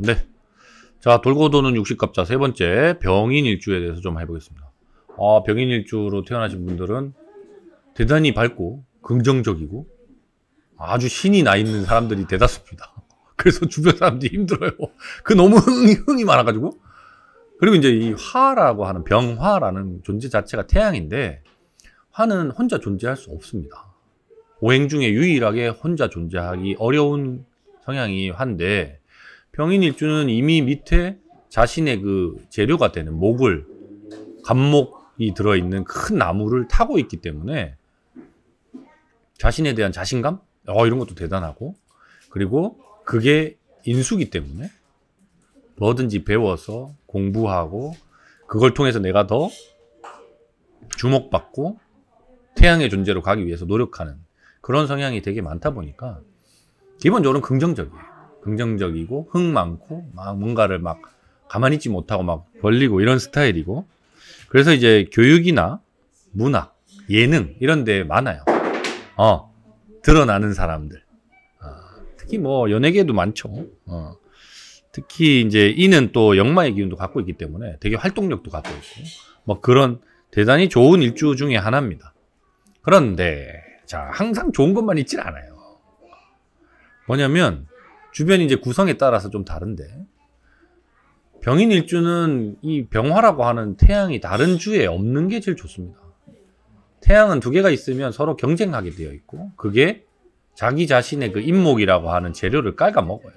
네. 자, 돌고 도는 60갑자 세 번째 병인 일주에 대해서 좀 해보겠습니다. 아, 병인 일주로 태어나신 분들은 대단히 밝고 긍정적이고 아주 신이 나 있는 사람들이 대다수입니다. 그래서 주변 사람들이 힘들어요. 그 너무 흥이, 흥이 많아가지고. 그리고 이제 이 화라고 하는 병화라는 존재 자체가 태양인데 화는 혼자 존재할 수 없습니다. 오행 중에 유일하게 혼자 존재하기 어려운 성향이 화인데 병인 일주는 이미 밑에 자신의 그 재료가 되는 목을 감목이 들어있는 큰 나무를 타고 있기 때문에 자신에 대한 자신감 어, 이런 것도 대단하고 그리고 그게 인수기 때문에 뭐든지 배워서 공부하고 그걸 통해서 내가 더 주목받고 태양의 존재로 가기 위해서 노력하는 그런 성향이 되게 많다 보니까 기본적으로 긍정적이에요. 긍정적이고 흥 많고 막 뭔가를 막 가만히 있지 못하고 막 벌리고 이런 스타일이고 그래서 이제 교육이나 문학, 예능 이런 데 많아요. 어, 드러나는 사람들. 어, 특히 뭐 연예계도 많죠. 어, 특히 이제 이는 또 역마의 기운도 갖고 있기 때문에 되게 활동력도 갖고 있고 뭐 그런 대단히 좋은 일주 중에 하나입니다. 그런데 자 항상 좋은 것만 있진 않아요. 뭐냐면 주변 이제 구성에 따라서 좀 다른데 병인 일주는 이 병화라고 하는 태양이 다른 주에 없는 게 제일 좋습니다. 태양은 두 개가 있으면 서로 경쟁하게 되어 있고 그게 자기 자신의 그 인목이라고 하는 재료를 깔아먹어요.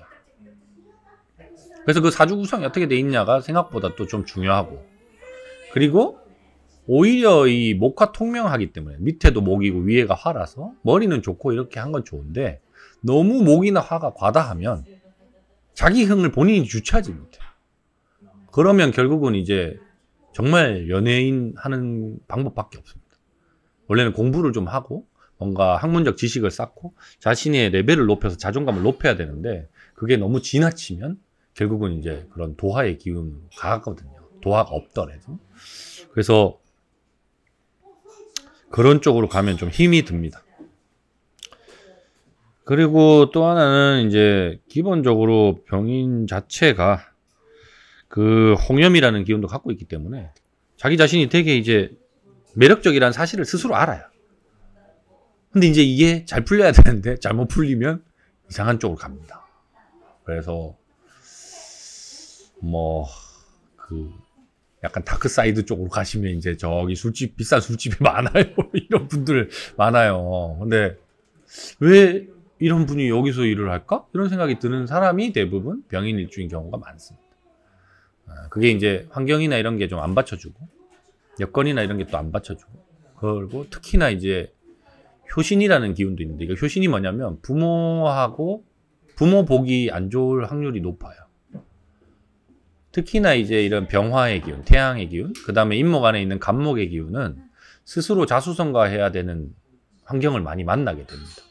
그래서 그 사주 구성이 어떻게 돼 있냐가 생각보다 또 좀 중요하고 그리고 오히려 이 목화 통명하기 때문에 밑에도 목이고 위에가 화라서 머리는 좋고 이렇게 한 건 좋은데 너무 목이나 화가 과다하면 자기 흥을 본인이 주체하지 못해요. 그러면 결국은 이제 정말 연예인 하는 방법밖에 없습니다. 원래는 공부를 좀 하고 뭔가 학문적 지식을 쌓고 자신의 레벨을 높여서 자존감을 높여야 되는데 그게 너무 지나치면 결국은 이제 그런 도하의 기운으로 가거든요. 도하가 없더라도. 그래서 그런 쪽으로 가면 좀 힘이 듭니다. 그리고 또 하나는 이제 기본적으로 병인 자체가 그 홍염이라는 기운도 갖고 있기 때문에 자기 자신이 되게 이제 매력적이라는 사실을 스스로 알아요. 근데 이제 이게 잘 풀려야 되는데 잘못 풀리면 이상한 쪽으로 갑니다. 그래서 뭐 그 약간 다크 사이드 쪽으로 가시면 이제 저기 술집 비싼 술집이 많아요. 이런 분들 많아요. 근데 왜 이런 분이 여기서 일을 할까? 이런 생각이 드는 사람이 대부분 병인 일주인 경우가 많습니다. 아, 그게 이제 환경이나 이런 게 좀 안 받쳐주고 여건이나 이런 게 또 안 받쳐주고 그리고 특히나 이제 효신이라는 기운도 있는데 이거 효신이 뭐냐면 부모하고 부모 복이 안 좋을 확률이 높아요. 특히나 이제 이런 병화의 기운, 태양의 기운, 그 다음에 인목 안에 있는 간목의 기운은 스스로 자수성가해야 되는 환경을 많이 만나게 됩니다.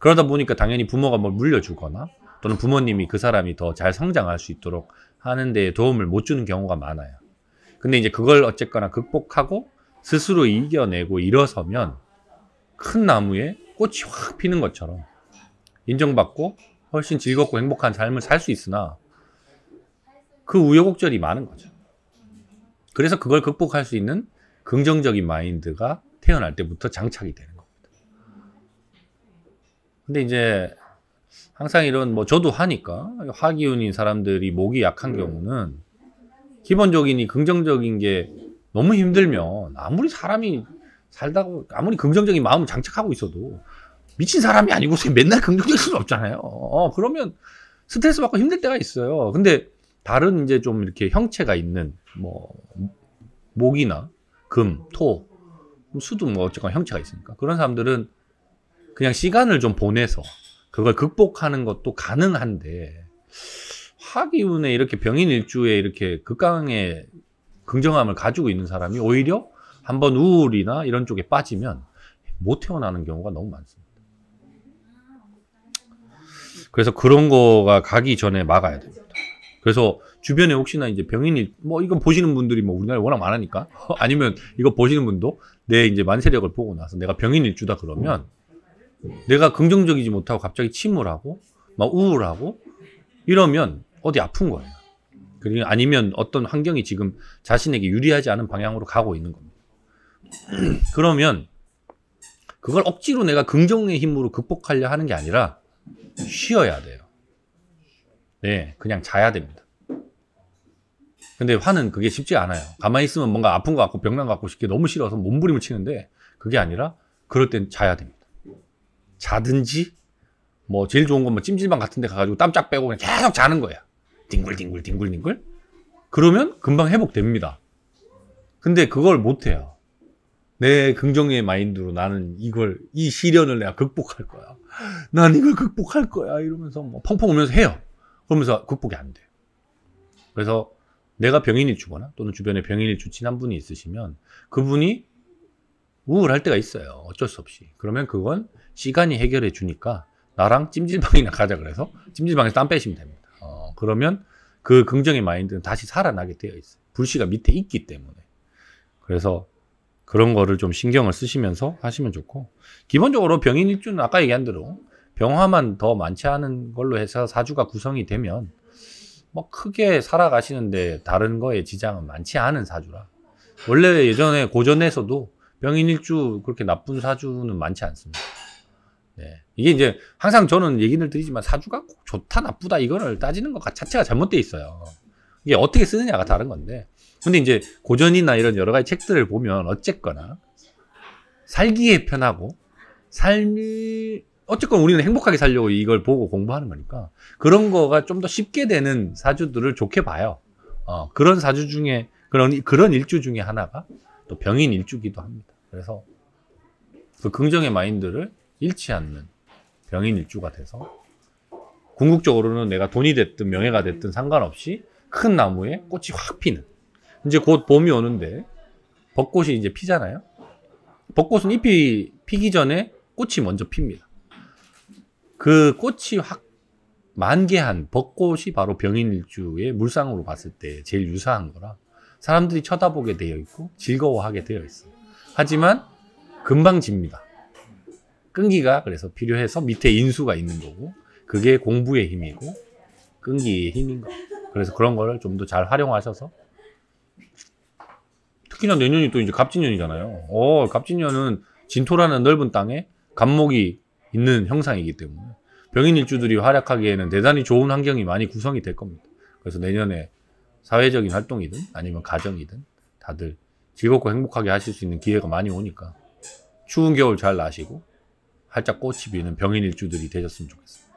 그러다 보니까 당연히 부모가 뭘 물려주거나 또는 부모님이 그 사람이 더 잘 성장할 수 있도록 하는데 도움을 못 주는 경우가 많아요. 근데 이제 그걸 어쨌거나 극복하고 스스로 이겨내고 일어서면 큰 나무에 꽃이 확 피는 것처럼 인정받고 훨씬 즐겁고 행복한 삶을 살 수 있으나 그 우여곡절이 많은 거죠. 그래서 그걸 극복할 수 있는 긍정적인 마인드가 태어날 때부터 장착이 돼요. 근데 이제 항상 이런 뭐 저도 하니까 하기운인 사람들이 목이 약한 네. 경우는 기본적인 이 긍정적인 게 너무 힘들면 아무리 사람이 살다가 아무리 긍정적인 마음을 장착하고 있어도 미친 사람이 아니고 서 맨날 긍정적일 수는 없잖아요. 어, 그러면 스트레스 받고 힘들 때가 있어요. 근데 다른 이제 좀 이렇게 형체가 있는 뭐 목이나 금, 토, 수도 뭐, 뭐 어쨌거나 형체가 있으니까 그런 사람들은 그냥 시간을 좀 보내서 그걸 극복하는 것도 가능한데 하기운에 이렇게 병인일주에 이렇게 극강의 긍정함을 가지고 있는 사람이 오히려 한번 우울이나 이런 쪽에 빠지면 못 태어나는 경우가 너무 많습니다. 그래서 그런 거가 가기 전에 막아야 됩니다. 그래서 주변에 혹시나 이제 병인이 뭐이거 보시는 분들이 뭐 우리나라에 워낙 많으니까 아니면 이거 보시는 분도 내 이제 만세력을 보고 나서 내가 병인일주다 그러면 음. 내가 긍정적이지 못하고 갑자기 침울하고 막 우울하고 이러면 어디 아픈 거예요. 그리고 그러니까 아니면 어떤 환경이 지금 자신에게 유리하지 않은 방향으로 가고 있는 겁니다. 그러면 그걸 억지로 내가 긍정의 힘으로 극복하려 하는 게 아니라 쉬어야 돼요. 네, 그냥 자야 됩니다. 근데 화는 그게 쉽지 않아요. 가만히 있으면 뭔가 아픈 것 같고 병난 것 같고 싶게 너무 싫어서 몸부림을 치는데 그게 아니라 그럴 땐 자야 됩니다. 자든지 뭐 제일 좋은 건 뭐 찜질방 같은 데 가가지고 땀쫙 빼고 그냥 계속 자는 거야. 뒹굴뒹굴 뒹굴뒹굴. 그러면 금방 회복됩니다. 근데 그걸 못해요. 내 긍정의 마인드로 나는 이걸 이 시련을 내가 극복할 거야. 난 이걸 극복할 거야 이러면서 뭐 펑펑 울면서 해요. 그러면서 극복이 안 돼. 요 그래서 내가 병인이 주거나 또는 주변에 병인이 주친 한 분이 있으시면 그분이 우울할 때가 있어요. 어쩔 수 없이. 그러면 그건 시간이 해결해 주니까 나랑 찜질방이나 가자 그래서 찜질방에서 땀 빼시면 됩니다. 어, 그러면 그 긍정의 마인드는 다시 살아나게 되어 있어요. 불씨가 밑에 있기 때문에. 그래서 그런 거를 좀 신경을 쓰시면서 하시면 좋고 기본적으로 병인 일주는 아까 얘기한 대로 병화만 더 많지 않은 걸로 해서 사주가 구성이 되면 뭐 크게 살아가시는데 다른 거에 지장은 많지 않은 사주라 원래 예전에 고전에서도 병인 일주 그렇게 나쁜 사주는 많지 않습니다. 네. 이게 이제 항상 저는 얘기를 드리지만 사주가 좋다 나쁘다 이거를 따지는 것 자체가 잘못돼 있어요. 이게 어떻게 쓰느냐가 다른 건데. 근데 이제 고전이나 이런 여러 가지 책들을 보면 어쨌거나 살기에 편하고 삶이 어쨌건 우리는 행복하게 살려고 이걸 보고 공부하는 거니까 그런 거가 좀 더 쉽게 되는 사주들을 좋게 봐요. 어, 그런 사주 중에 그런 그런 일주 중에 하나가 또 병인 일주기도 합니다. 그래서 그 긍정의 마인드를 잃지 않는 병인일주가 돼서 궁극적으로는 내가 돈이 됐든 명예가 됐든 상관없이 큰 나무에 꽃이 확 피는 이제 곧 봄이 오는데 벚꽃이 이제 피잖아요 벚꽃은 잎이 피기 전에 꽃이 먼저 핍니다 그 꽃이 확 만개한 벚꽃이 바로 병인일주의 물상으로 봤을 때 제일 유사한 거라 사람들이 쳐다보게 되어 있고 즐거워하게 되어 있어요 하지만 금방 집니다. 끈기가 그래서 필요해서 밑에 인수가 있는 거고 그게 공부의 힘이고 끈기의 힘인 거. 그래서 그런 거를 좀 더 잘 활용하셔서 특히나 내년이 또 이제 갑진년이잖아요. 어, 갑진년은 진토라는 넓은 땅에 갑목이 있는 형상이기 때문에 병인 일주들이 활약하기에는 대단히 좋은 환경이 많이 구성이 될 겁니다. 그래서 내년에 사회적인 활동이든 아니면 가정이든 다들 즐겁고 행복하게 하실 수 있는 기회가 많이 오니까 추운 겨울 잘 나시고 활짝 꽃이 비는 병인 일주들이 되셨으면 좋겠습니다.